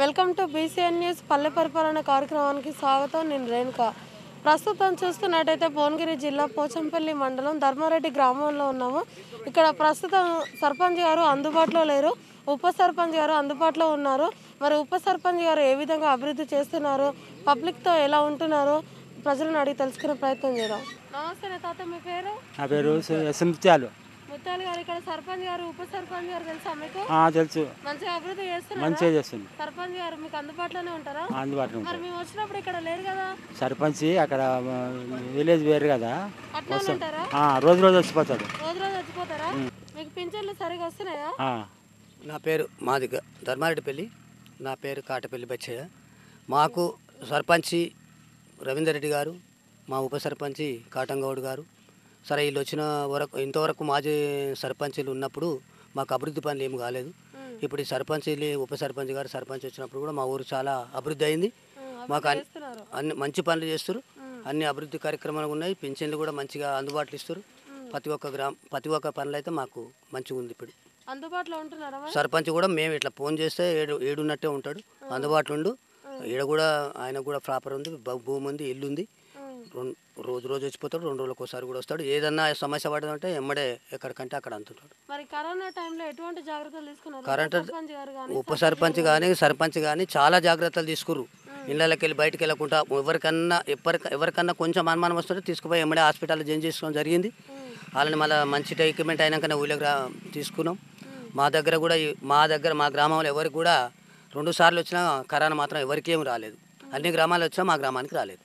welcome to BCN news పల్లె పరిపాలన కార్యక్రమానికి స్వాగతం నేను రేణుక ప్రస్తుతం చూస్తున్నట్టయితే భువనగిరి జిల్లా పోచంపల్లి మండలం ధర్మారెడ్డి గ్రామంలో ఉన్నాము ఇక్కడ ప్రస్తుతం సర్పంచ్ గారు అందుబాటులో లేరు ఉప సర్పంచ్ గారు అందుబాటులో ఉన్నారు మరి ఉప సర్పంచ్ గారు ఏ విధంగా అభివృద్ధి చేస్తున్నారు పబ్లిక్తో ఎలా ఉంటున్నారు ప్రజలను అడిగి తెలుసుకునే ప్రయత్నం చేద్దాం నమస్తే తాత మీ పేరు నా పేరు ముత్తాలు గారు ఇక్కడ సర్పంచ్ గారు ఉప సర్పంచ్ గారు తెలుసా మీకు తెలుసు మంచిగా అభివృద్ధి చేస్తున్నారు మంచిగా చేస్తుంది సర్పంచ్ గారు మీకు అందుబాటులోనే ఉంటారా అందుబాటులో మరి మేము వచ్చినప్పుడు ఇక్కడ లేరు కదా సర్పంచ్ అక్కడ విలేజ్ వేరు కదా రోజు రోజు వచ్చిపోతారు రోజు రోజు వచ్చిపోతారా మీకు పింఛన్లు సరిగా వస్తున్నాయా నా పేరు మాది ధర్మారెడ్డిపల్లి నా పేరు కాటపల్లి బచ్చయ్య మాకు సర్పంచి రవీందర్ రెడ్డి గారు మా ఉప సర్పంచి కాటంగౌడ్ గారు సరే వీళ్ళు వచ్చిన వరకు ఇంతవరకు మాజీ సర్పంచులు ఉన్నప్పుడు మాకు అభివృద్ధి పనులు ఏమి కాలేదు ఇప్పుడు ఈ సర్పంచ్ వెళ్ళి ఉప సర్పంచ్ గారు సర్పంచ్ వచ్చినప్పుడు కూడా మా ఊరు చాలా అభివృద్ధి అయింది మాకు అన్ని మంచి పనులు చేస్తారు అన్ని అభివృద్ధి కార్యక్రమాలు ఉన్నాయి పెన్షన్లు కూడా మంచిగా అందుబాటులో ఇస్తారు ప్రతి ఒక్క గ్రామ ప్రతి ఒక్క పనులు అయితే మాకు మంచిగా ఉంది ఇప్పుడు అందుబాటులో సర్పంచ్ కూడా మేము ఇట్లా ఫోన్ చేస్తే ఏడు ఏడున్నట్టే ఉంటాడు అందుబాటులో ఉండు ఈడ కూడా ఆయన కూడా ప్రాపర్ ఉంది భూమి ఉంది ఇల్లు ఉంది రోజు రోజు వచ్చిపోతాడు రెండు రోజులకు ఒకసారి కూడా వస్తాడు ఏదన్నా సమస్య పడదంటే ఎమ్మడే ఎక్కడికంటే అక్కడ అంటుంటాడు మరి కరోనా టైంలో ఎటువంటి జాగ్రత్తలు తీసుకున్నారు కరెంట్ ఉప సర్పంచ్ కానీ సర్పంచ్ కానీ చాలా జాగ్రత్తలు తీసుకురు ఇళ్ళకి వెళ్ళి బయటకు వెళ్ళకుండా ఎవరికన్నా ఎవరికి ఎవరికన్నా కొంచెం అనుమానం వస్తుంటే తీసుకుపోయి ఎమ్మడే హాస్పిటల్లో జాయిన్ చేసుకోవడం జరిగింది వాళ్ళని మళ్ళీ మంచి ట్రీట్మెంట్ అయినాకనే ఊళ్ళకి తీసుకున్నాం మా దగ్గర కూడా మా దగ్గర మా గ్రామంలో ఎవరికి కూడా రెండు సార్లు వచ్చినా కరోనా మాత్రం ఎవరికేం రాలేదు అన్ని గ్రామాలు వచ్చినా మా గ్రామానికి రాలేదు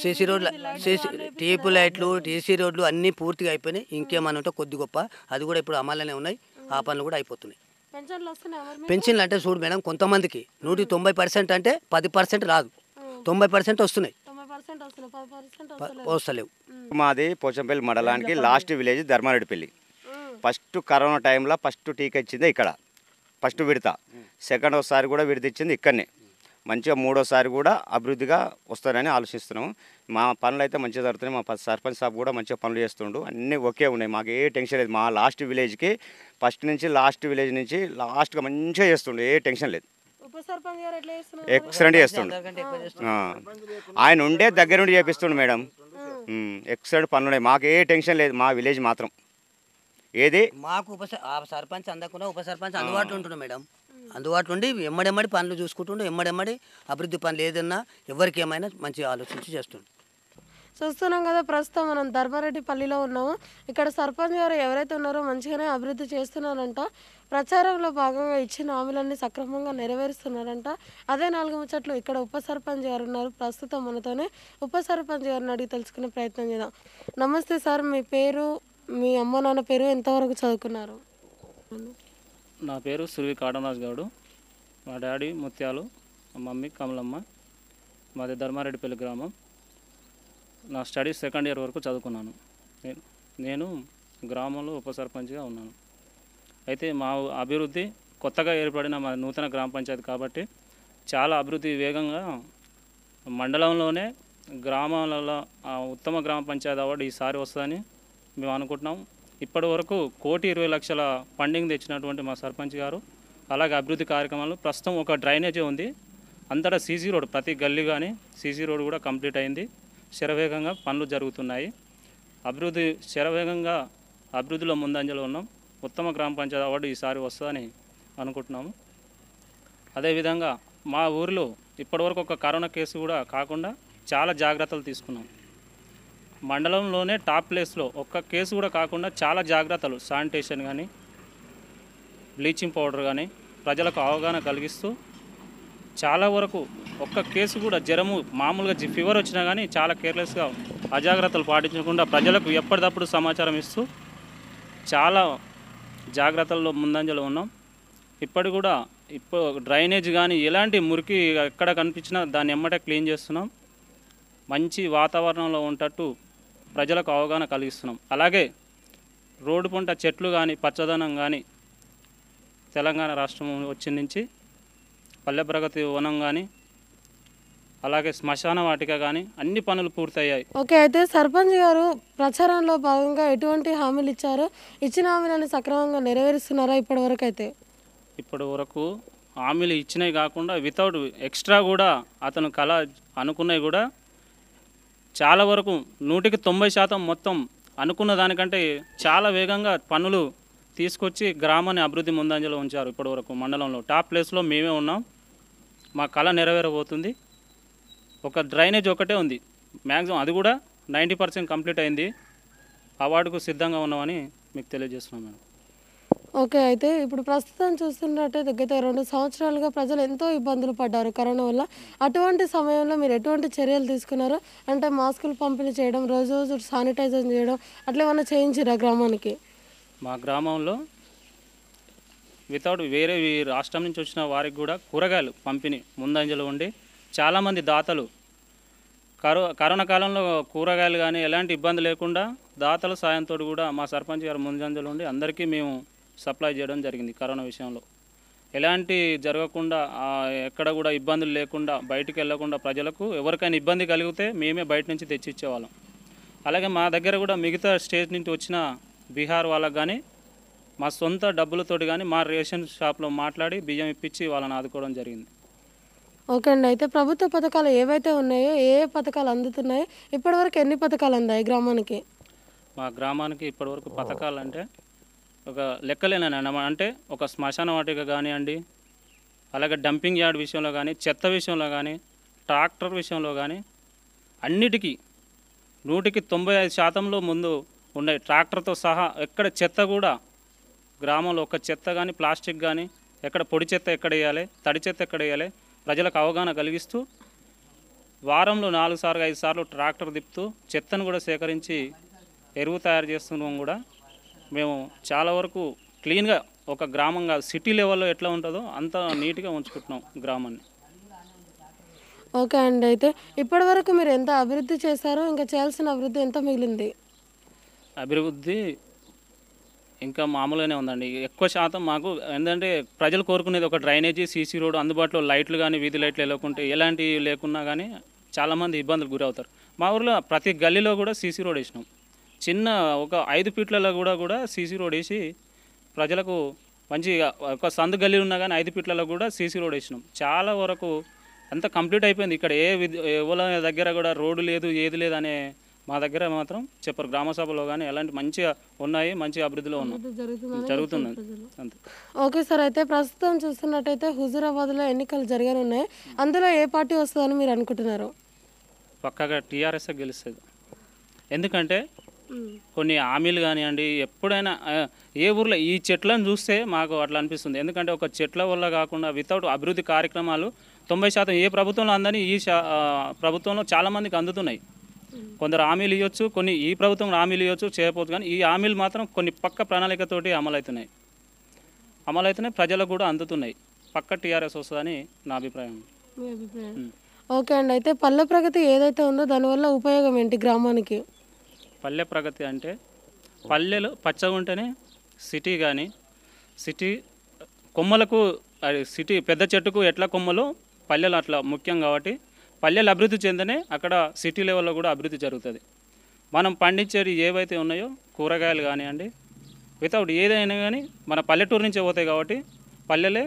సిసి రోడ్లు సిసి టీపు లైట్లు టీసీ రోడ్లు అన్నీ పూర్తిగా అయిపోయినాయి ఉంటే కొద్ది గొప్ప అది కూడా ఇప్పుడు అమలనే ఉన్నాయి ఆ పనులు కూడా అయిపోతున్నాయి పెన్షన్లు అంటే చూడు మేడం కొంతమందికి నూటి తొంభై పర్సెంట్ అంటే పది పర్సెంట్ రాదు తొంభై పర్సెంట్ వస్తున్నాయి వస్తలేవు మాది పోచంపల్లి మండలానికి last village Dharmareddipalli first corona టైంలో ఫస్ట్ టీకా ఇచ్చింది ఇక్కడ ఫస్ట్ విడత సెకండ్ ఒకసారి కూడా విడత ఇచ్చింది ఇక్కడనే మంచిగా మూడోసారి కూడా అభివృద్ధిగా వస్తారని ఆలోచిస్తున్నాము మా పనులు అయితే మంచిగా జరుగుతున్నాయి మా సర్పంచ్ సాబ్ కూడా మంచిగా పనులు చేస్తుండు అన్నీ ఒకే ఉన్నాయి మాకు ఏ టెన్షన్ లేదు మా లాస్ట్ విలేజ్కి ఫస్ట్ నుంచి లాస్ట్ విలేజ్ నుంచి లాస్ట్గా మంచిగా చేస్తుండు ఏ టెన్షన్ లేదు ఎక్సలెంట్ చేస్తుండు ఆయన ఉండే దగ్గరుండి చేపిస్తుండు మేడం ఎక్సలెంట్ పనులు ఉన్నాయి మాకు ఏ టెన్షన్ లేదు మా విలేజ్ మాత్రం ఏది మాకు ఉప సర్పంచ్ అందకుండా ఉప సర్పంచ్ అందుబాటులో ఉంటుంది మేడం అందుబాటులో ఉండి ఎమ్మడెమ్మడి పనులు చూసుకుంటుండే ఎమ్మడెమ్మడి అభివృద్ధి పనులు ఏదన్నా ఎవరికి ఏమైనా మంచి ఆలోచించి చేస్తుండే చూస్తున్నాం కదా ప్రస్తుతం మనం ధర్మారెడ్డి పల్లిలో ఉన్నాము ఇక్కడ సర్పంచ్ గారు ఎవరైతే ఉన్నారో మంచిగానే అభివృద్ధి చేస్తున్నారంట ప్రచారంలో భాగంగా ఇచ్చిన హామీలన్నీ సక్రమంగా నెరవేరుస్తున్నారంట అదే నాలుగు ముచ్చట్లు ఇక్కడ ఉప సర్పంచ్ గారు ఉన్నారు ప్రస్తుతం మనతోనే ఉప సర్పంచ్ గారిని అడిగి తెలుసుకునే ప్రయత్నం చేద్దాం నమస్తే సార్ మీ పేరు మీ అమ్మ నాన్న పేరు ఎంతవరకు చదువుకున్నారు నా పేరు సురవి కాడనాజ్ గౌడు మా డాడీ ముత్యాలు మా మమ్మీ కమలమ్మ మాది ధర్మారెడ్డిపల్లి గ్రామం నా స్టడీస్ సెకండ్ ఇయర్ వరకు చదువుకున్నాను నేను గ్రామంలో ఉప సర్పంచ్గా ఉన్నాను అయితే మా అభివృద్ధి కొత్తగా ఏర్పడిన మా నూతన గ్రామ పంచాయతీ కాబట్టి చాలా అభివృద్ధి వేగంగా మండలంలోనే గ్రామాలలో ఉత్తమ గ్రామ పంచాయతీ అవార్డు ఈసారి వస్తుందని మేము అనుకుంటున్నాం ఇప్పటి వరకు కోటి ఇరవై లక్షల ఫండింగ్ తెచ్చినటువంటి మా సర్పంచ్ గారు అలాగే అభివృద్ధి కార్యక్రమాలు ప్రస్తుతం ఒక డ్రైనేజీ ఉంది అంతటా సీసీ రోడ్ ప్రతి గల్లీ కానీ సీసీ రోడ్ కూడా కంప్లీట్ అయింది శరవేగంగా పనులు జరుగుతున్నాయి అభివృద్ధి శరవేగంగా అభివృద్ధిలో ముందంజలో ఉన్నాం ఉత్తమ గ్రామ పంచాయతీ అవార్డు ఈసారి వస్తుందని అనుకుంటున్నాము అదేవిధంగా మా ఊరిలో ఇప్పటివరకు ఒక కరోనా కేసు కూడా కాకుండా చాలా జాగ్రత్తలు తీసుకున్నాం మండలంలోనే టాప్ ప్లేస్లో ఒక్క కేసు కూడా కాకుండా చాలా జాగ్రత్తలు శానిటేషన్ కానీ బ్లీచింగ్ పౌడర్ కానీ ప్రజలకు అవగాహన కలిగిస్తూ చాలా వరకు ఒక్క కేసు కూడా జ్వరము మామూలుగా ఫీవర్ వచ్చినా కానీ చాలా కేర్లెస్గా అజాగ్రత్తలు పాటించకుండా ప్రజలకు ఎప్పటికప్పుడు సమాచారం ఇస్తూ చాలా జాగ్రత్తల్లో ముందంజలో ఉన్నాం ఇప్పటి కూడా ఇప్పుడు డ్రైనేజ్ కానీ ఎలాంటి మురికి ఎక్కడ కనిపించినా దాన్ని ఎమ్మటే క్లీన్ చేస్తున్నాం మంచి వాతావరణంలో ఉన్నట్టు ప్రజలకు అవగాహన కలిగిస్తున్నాం అలాగే రోడ్డు పంట చెట్లు కానీ పచ్చదనం కానీ తెలంగాణ రాష్ట్రం వచ్చి నుంచి పల్లె ప్రగతి వనం కానీ అలాగే శ్మశాన వాటిక కానీ అన్ని పనులు పూర్తయ్యాయి ఓకే అయితే సర్పంచ్ గారు ప్రచారంలో భాగంగా ఎటువంటి హామీలు ఇచ్చారు ఇచ్చిన హామీలను సక్రమంగా నెరవేరుస్తున్నారా ఇప్పటి వరకు అయితే ఇప్పటి వరకు హామీలు ఇచ్చినవి కాకుండా వితౌట్ ఎక్స్ట్రా కూడా అతను కళ అనుకున్నవి కూడా చాలా వరకు నూటికి తొంభై శాతం మొత్తం అనుకున్న దానికంటే చాలా వేగంగా పనులు తీసుకొచ్చి గ్రామాన్ని అభివృద్ధి ముందంజలో ఉంచారు ఇప్పటివరకు మండలంలో టాప్ ప్లేస్లో మేమే ఉన్నాం మా కళ నెరవేరబోతుంది ఒక డ్రైనేజ్ ఒకటే ఉంది మ్యాక్సిమం అది కూడా నైంటీ పర్సెంట్ కంప్లీట్ అయింది అవార్డుకు సిద్ధంగా ఉన్నామని మీకు తెలియజేస్తున్నాం మేడం ఓకే అయితే ఇప్పుడు ప్రస్తుతం చూస్తున్నట్టయితే గత రెండు సంవత్సరాలుగా ప్రజలు ఎంతో ఇబ్బందులు పడ్డారు కరోనా వల్ల అటువంటి సమయంలో మీరు ఎటువంటి చర్యలు తీసుకున్నారు అంటే మాస్కులు పంపిణీ చేయడం రోజు రోజు శానిటైజర్ చేయడం అట్లా ఏమన్నా చేయించారా గ్రామానికి మా గ్రామంలో వితౌట్ వేరే రాష్ట్రం నుంచి వచ్చిన వారికి కూడా కూరగాయలు పంపిణీ ముందంజలో ఉండి చాలామంది దాతలు కరో కరోనా కాలంలో కూరగాయలు కానీ ఎలాంటి ఇబ్బంది లేకుండా దాతల సాయంతో కూడా మా సర్పంచ్ గారు ముందంజలు ఉండి అందరికీ మేము సప్లై చేయడం జరిగింది కరోనా విషయంలో ఎలాంటి జరగకుండా ఎక్కడ కూడా ఇబ్బందులు లేకుండా బయటకు వెళ్లకుండా ప్రజలకు ఎవరికైనా ఇబ్బంది కలిగితే మేమే బయట నుంచి తెచ్చిచ్చేవాళ్ళం అలాగే మా దగ్గర కూడా మిగతా స్టేట్ నుంచి వచ్చిన బీహార్ వాళ్ళకు కానీ మా సొంత డబ్బులతోటి కానీ మా రేషన్ షాప్లో మాట్లాడి బియ్యం ఇప్పించి వాళ్ళని ఆదుకోవడం జరిగింది ఓకే అండి అయితే ప్రభుత్వ పథకాలు ఏవైతే ఉన్నాయో ఏ ఏ పథకాలు అందుతున్నాయో ఇప్పటివరకు ఎన్ని పథకాలు అందాయి గ్రామానికి మా గ్రామానికి ఇప్పటివరకు పథకాలు అంటే ఒక లెక్కలేనని అంటే ఒక శ్మశాన వాటిక కానివ్వండి అలాగే డంపింగ్ యార్డ్ విషయంలో కానీ చెత్త విషయంలో కానీ ట్రాక్టర్ విషయంలో కానీ అన్నిటికీ నూటికి తొంభై ఐదు శాతంలో ముందు ఉండే ట్రాక్టర్తో సహా ఎక్కడ చెత్త కూడా గ్రామంలో ఒక చెత్త కానీ ప్లాస్టిక్ కానీ ఎక్కడ పొడి చెత్త ఎక్కడ వేయాలి తడి చెత్త ఎక్కడ వేయాలి ప్రజలకు అవగాహన కలిగిస్తూ వారంలో నాలుగు సార్లు ఐదు సార్లు ట్రాక్టర్ తిప్పుతూ చెత్తను కూడా సేకరించి ఎరువు తయారు చేస్తున్నాం కూడా మేము చాలా వరకు క్లీన్గా ఒక గ్రామంగా సిటీ లెవెల్లో ఎట్లా ఉంటుందో అంత నీట్గా ఉంచుకుంటున్నాం గ్రామాన్ని ఓకే అండి అయితే ఇప్పటివరకు మీరు ఎంత అభివృద్ధి చేశారో ఇంకా చేయాల్సిన అభివృద్ధి ఎంత మిగిలింది అభివృద్ధి ఇంకా మామూలుగానే ఉందండి ఎక్కువ శాతం మాకు ఏంటంటే ప్రజలు కోరుకునేది ఒక డ్రైనేజీ సీసీ రోడ్ అందుబాటులో లైట్లు కానీ వీధి లైట్లు వెళ్ళకుంటే ఎలాంటివి లేకున్నా కానీ చాలామంది ఇబ్బందులు గురవుతారు మా ఊర్లో ప్రతి గల్లీలో కూడా సీసీ రోడ్ వేసినాం చిన్న ఒక ఐదు ఫీట్లలో కూడా కూడా సీసీ రోడ్ వేసి ప్రజలకు మంచిగా ఒక సందు గల్లీ ఉన్నా కానీ ఐదు ఫీట్లలో కూడా సీసీ రోడ్ వేసినాం చాలా వరకు అంతా కంప్లీట్ అయిపోయింది ఇక్కడ ఏ ఎవరి దగ్గర కూడా రోడ్డు లేదు ఏది లేదనే మా దగ్గర మాత్రం చెప్పరు గ్రామ సభలో కానీ ఎలాంటి మంచిగా ఉన్నాయి మంచి అభివృద్ధిలో ఉన్నాయి జరుగుతుంది ఓకే సార్ అయితే ప్రస్తుతం చూస్తున్నట్టయితే హుజూరాబాద్లో ఎన్నికలు జరగనున్నాయి అందులో ఏ పార్టీ వస్తుందని మీరు అనుకుంటున్నారు పక్కగా టీఆర్ఎస్ గెలుస్తుంది ఎందుకంటే కొన్ని హామీలు కానివ్వండి ఎప్పుడైనా ఏ ఊర్లో ఈ చెట్లను చూస్తే మాకు అట్లా అనిపిస్తుంది ఎందుకంటే ఒక చెట్ల వల్ల కాకుండా వితౌట్ అభివృద్ధి కార్యక్రమాలు తొంభై శాతం ఏ ప్రభుత్వంలో అందని ఈ ప్రభుత్వంలో చాలామందికి అందుతున్నాయి కొందరు హామీలు ఇవ్వచ్చు కొన్ని ఈ ప్రభుత్వం హామీలు ఇవ్వచ్చు చేయకపోవచ్చు కానీ ఈ హామీలు మాత్రం కొన్ని పక్క ప్రణాళికతోటి అమలవుతున్నాయి అమలవుతున్నాయి ప్రజలకు కూడా అందుతున్నాయి పక్క టీఆర్ఎస్ వస్తుందని నా అభిప్రాయం అభిప్రాయం ఓకే అండి అయితే పల్లె ప్రగతి ఏదైతే ఉందో దానివల్ల ఉపయోగం ఏంటి గ్రామానికి పల్లె ప్రగతి అంటే పల్లెలు పచ్చగా ఉంటేనే సిటీ కానీ సిటీ కొమ్మలకు అది సిటీ పెద్ద చెట్టుకు ఎట్లా కొమ్మలు పల్లెలు అట్లా ముఖ్యం కాబట్టి పల్లెలు అభివృద్ధి చెందనే అక్కడ సిటీ లెవెల్లో కూడా అభివృద్ధి జరుగుతుంది మనం పండించేవి ఏవైతే ఉన్నాయో కూరగాయలు కానివ్వండి వితౌట్ ఏదైనా కానీ మన పల్లెటూరు నుంచే పోతాయి కాబట్టి పల్లెలే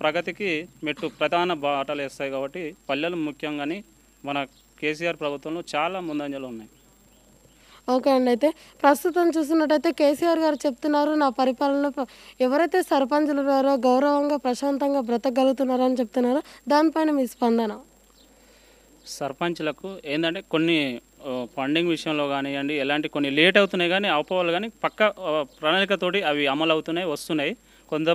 ప్రగతికి మెట్టు ప్రధాన బాటలు వేస్తాయి కాబట్టి పల్లెలు ముఖ్యంగాని మన కేసీఆర్ ప్రభుత్వంలో చాలా ముందంజలు ఉన్నాయి ఓకే అండి అయితే ప్రస్తుతం చూసినట్టయితే కేసీఆర్ గారు చెప్తున్నారు నా పరిపాలనలో ఎవరైతే సర్పంచులు ఉన్నారో గౌరవంగా ప్రశాంతంగా బ్రతకగలుగుతున్నారో అని చెప్తున్నారో దానిపైన మీ స్పందన సర్పంచ్లకు ఏంటంటే కొన్ని ఫండింగ్ విషయంలో కానివ్వండి ఎలాంటి కొన్ని లేట్ అవుతున్నాయి కానీ అపోవాలు కానీ పక్క ప్రణాళికతోటి అవి అమలు అవుతున్నాయి వస్తున్నాయి కొంత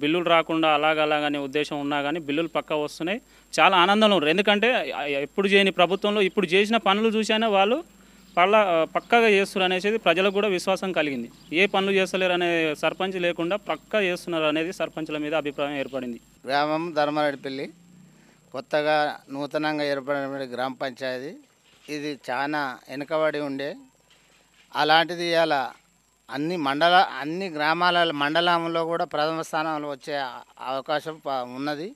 బిల్లులు రాకుండా అలాగలాగనే ఉద్దేశం ఉన్నా కానీ బిల్లులు పక్క వస్తున్నాయి చాలా ఆనందంలో ఉంటారు ఎందుకంటే ఎప్పుడు చేయని ప్రభుత్వంలో ఇప్పుడు చేసిన పనులు చూసైనా వాళ్ళు పళ్ళ పక్కగా చేస్తున్నారు అనేసి ప్రజలకు కూడా విశ్వాసం కలిగింది ఏ పనులు చేస్తలేరు అనే సర్పంచ్ లేకుండా పక్కా చేస్తున్నారు అనేది సర్పంచ్ల మీద అభిప్రాయం ఏర్పడింది గ్రామం ధర్మారెడ్డిపల్లి కొత్తగా నూతనంగా ఏర్పడిన గ్రామ పంచాయతీ ఇది చాలా వెనుకబడి ఉండే అలాంటిది ఇలా అన్ని మండల అన్ని గ్రామాల మండలంలో కూడా ప్రథమ స్థానంలో వచ్చే అవకాశం ఉన్నది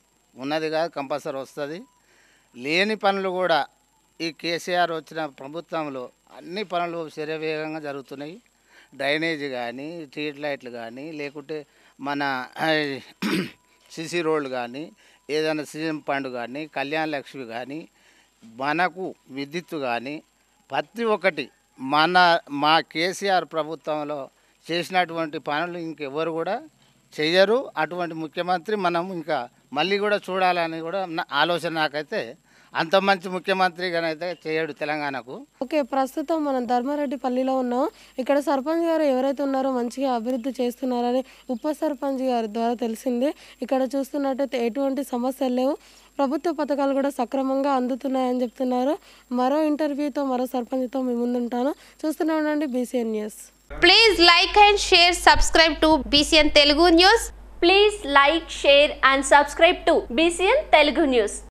ఉన్నది కాదు కంపల్సరీ వస్తుంది లేని పనులు కూడా ఈ కేసీఆర్ వచ్చిన ప్రభుత్వంలో అన్ని పనులు శరీరవేగంగా జరుగుతున్నాయి డ్రైనేజ్ కానీ స్ట్రీట్ లైట్లు కానీ లేకుంటే మన సిసి రోడ్లు కానీ ఏదైనా సీఎం పండు కానీ కళ్యాణ లక్ష్మి కానీ మనకు విద్యుత్ కానీ ప్రతి ఒక్కటి మన మా కేసీఆర్ ప్రభుత్వంలో చేసినటువంటి పనులు ఇంకెవరు కూడా చేయరు అటువంటి ముఖ్యమంత్రి మనం ఇంకా మళ్ళీ కూడా చూడాలని కూడా ఆలోచన నాకైతే అంత మంచి ముఖ్యమంత్రిగా అయితే చేయడు తెలంగాణకు ఓకే ప్రస్తుతం మనం ధర్మారెడ్డి పల్లిలో ఉన్నాం ఇక్కడ సర్పంచ్ గారు ఎవరైతే ఉన్నారో మంచిగా అభివృద్ధి చేస్తున్నారని ఉప సర్పంచ్ గారి ద్వారా తెలిసింది ఇక్కడ చూస్తున్నట్టయితే ఎటువంటి సమస్యలు లేవు ప్రభుత్వ పథకాలు కూడా సక్రమంగా అందుతున్నాయని చెప్తున్నారు మరో ఇంటర్వ్యూతో మరో సర్పంచ్తో మేము ముందుంటాను చూస్తూనే ఉండండి BCN news please like and share subscribe to BCN Telugu news please like share and subscribe to BCN Telugu news